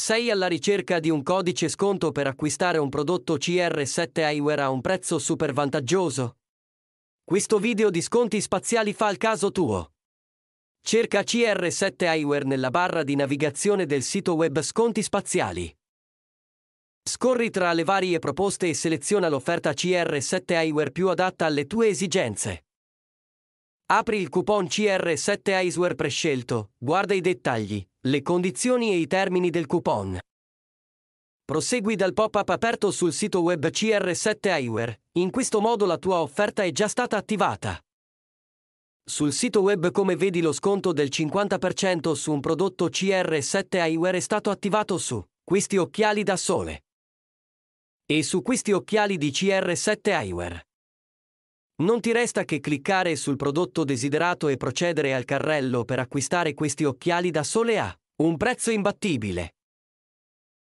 Sei alla ricerca di un codice sconto per acquistare un prodotto CR7 Eyewear a un prezzo super vantaggioso? Questo video di sconti spaziali fa il caso tuo. Cerca CR7 Eyewear nella barra di navigazione del sito web Sconti Spaziali. Scorri tra le varie proposte e seleziona l'offerta CR7 Eyewear più adatta alle tue esigenze. Apri il coupon CR7 Eyewear prescelto, guarda i dettagli, le condizioni e i termini del coupon. Prosegui dal pop-up aperto sul sito web CR7 Eyewear, in questo modo la tua offerta è già stata attivata. Sul sito web come vedi lo sconto del 50% su un prodotto CR7 Eyewear è stato attivato su questi occhiali da sole e su questi occhiali di CR7 Eyewear. Non ti resta che cliccare sul prodotto desiderato e procedere al carrello per acquistare questi occhiali da sole A. Un prezzo imbattibile.